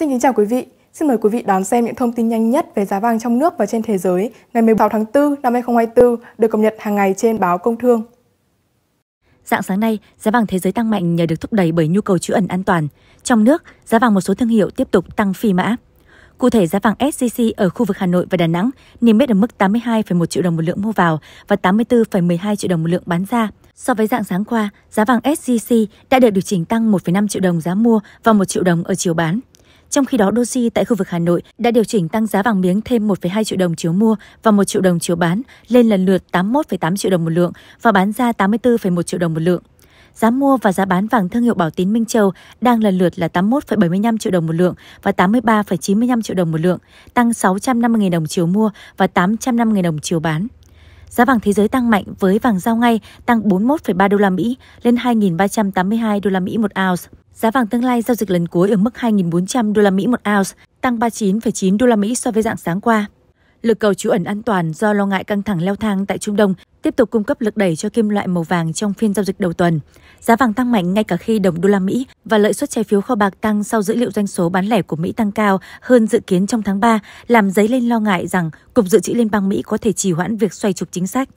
Xin kính chào quý vị. Xin mời quý vị đón xem những thông tin nhanh nhất về giá vàng trong nước và trên thế giới ngày 16 tháng 4 năm 2024 được cập nhật hàng ngày trên báo Công Thương. Dạng sáng nay, giá vàng thế giới tăng mạnh nhờ được thúc đẩy bởi nhu cầu trữ ẩn an toàn. Trong nước, giá vàng một số thương hiệu tiếp tục tăng phi mã. Cụ thể, giá vàng SJC ở khu vực Hà Nội và Đà Nẵng niêm yết ở mức 82,1 triệu đồng một lượng mua vào và 84,12 triệu đồng một lượng bán ra. So với dạng sáng qua, giá vàng SJC đã được điều chỉnh tăng 1,5 triệu đồng giá mua và 1 triệu đồng ở chiều bán. Trong khi đó, Doji tại khu vực Hà Nội đã điều chỉnh tăng giá vàng miếng thêm 1,2 triệu đồng chiếu mua và 1 triệu đồng chiếu bán lên lần lượt 81,8 triệu đồng một lượng và bán ra 84,1 triệu đồng một lượng. Giá mua và giá bán vàng thương hiệu Bảo Tín Minh Châu đang lần lượt là 81,75 triệu đồng một lượng và 83,95 triệu đồng một lượng, tăng 650.000 đồng chiều mua và 850.000 đồng chiều bán. Giá vàng thế giới tăng mạnh với vàng giao ngay tăng 41,3 đô la Mỹ lên 2.382 đô la Mỹ một ounce. Giá vàng tương lai giao dịch lần cuối ở mức 2.400 đô la Mỹ một ounce, tăng 39,9 đô la Mỹ so với dạng sáng qua. Lực cầu trú ẩn an toàn do lo ngại căng thẳng leo thang tại Trung Đông tiếp tục cung cấp lực đẩy cho kim loại màu vàng trong phiên giao dịch đầu tuần. Giá vàng tăng mạnh ngay cả khi đồng đô la Mỹ và lợi suất trái phiếu kho bạc tăng sau dữ liệu doanh số bán lẻ của Mỹ tăng cao hơn dự kiến trong tháng 3, làm dấy lên lo ngại rằng Cục Dự trữ Liên bang Mỹ có thể trì hoãn việc xoay trục chính sách.